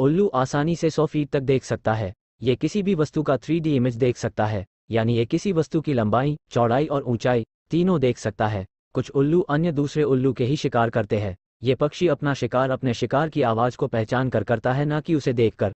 उल्लू आसानी से 100 फीट तक देख सकता है ये किसी भी वस्तु का 3D इमेज देख सकता है यानी ये किसी वस्तु की लंबाई चौड़ाई और ऊंचाई तीनों देख सकता है कुछ उल्लू अन्य दूसरे उल्लू के ही शिकार करते हैं ये पक्षी अपना शिकार अपने शिकार की आवाज़ को पहचान कर करता है ना कि उसे देखकर